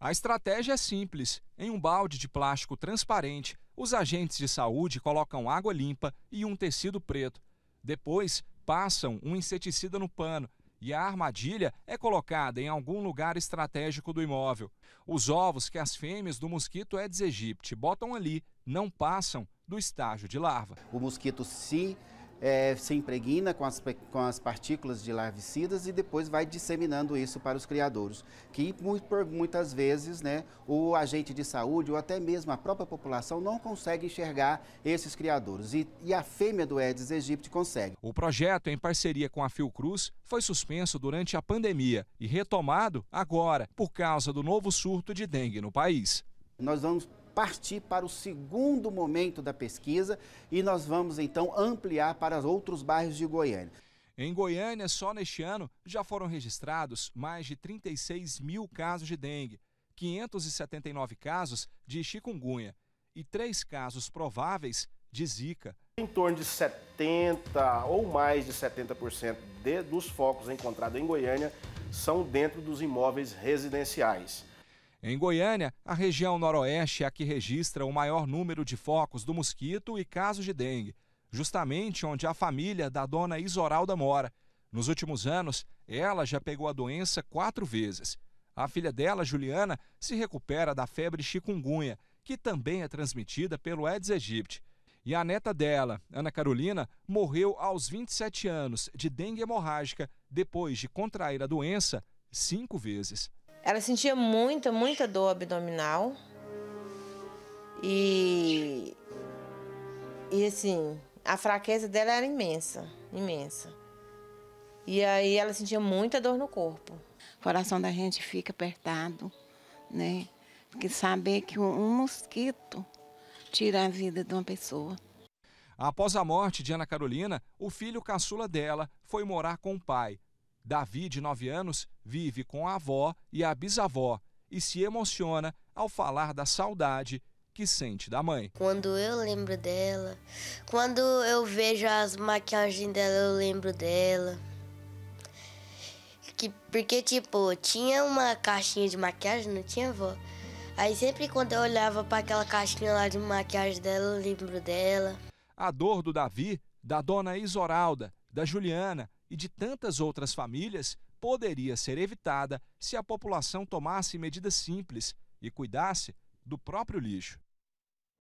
A estratégia é simples. Em um balde de plástico transparente, os agentes de saúde colocam água limpa e um tecido preto. Depois, passam um inseticida no pano e a armadilha é colocada em algum lugar estratégico do imóvel. Os ovos que as fêmeas do mosquito Aedes aegypti botam ali não passam do estágio de larva. O mosquito se é, se impregna com as, com as partículas de larvicidas e depois vai disseminando isso para os criadouros, que muito, muitas vezes né, o agente de saúde ou até mesmo a própria população não consegue enxergar esses criadouros e, e a fêmea do Aedes aegypti consegue. O projeto, em parceria com a Fiocruz, foi suspenso durante a pandemia e retomado agora por causa do novo surto de dengue no país. Nós vamos partir para o segundo momento da pesquisa e nós vamos então ampliar para outros bairros de Goiânia. Em Goiânia, só neste ano, já foram registrados mais de 36 mil casos de dengue, 579 casos de chikungunya e três casos prováveis de zika. Em torno de 70 ou mais de 70% de, dos focos encontrados em Goiânia são dentro dos imóveis residenciais. Em Goiânia, a região noroeste é a que registra o maior número de focos do mosquito e casos de dengue, justamente onde a família da dona Isoralda mora. Nos últimos anos, ela já pegou a doença quatro vezes. A filha dela, Juliana, se recupera da febre chikungunya, que também é transmitida pelo Aedes aegypti. E a neta dela, Ana Carolina, morreu aos 27 anos de dengue hemorrágica depois de contrair a doença cinco vezes. Ela sentia muita, muita dor abdominal. E. E assim, a fraqueza dela era imensa, imensa. E aí ela sentia muita dor no corpo. O coração da gente fica apertado, né? Porque saber que um mosquito tira a vida de uma pessoa. Após a morte de Ana Carolina, o filho caçula dela foi morar com o pai, Davi, de 9 anos, vive com a avó e a bisavó e se emociona ao falar da saudade que sente da mãe. Quando eu lembro dela, quando eu vejo as maquiagens dela, eu lembro dela. Que, porque, tipo, tinha uma caixinha de maquiagem, não tinha avó? Aí sempre quando eu olhava para aquela caixinha lá de maquiagem dela, eu lembro dela. A dor do Davi, da dona Isoralda, da Juliana, e de tantas outras famílias poderia ser evitada se a população tomasse medidas simples e cuidasse do próprio lixo.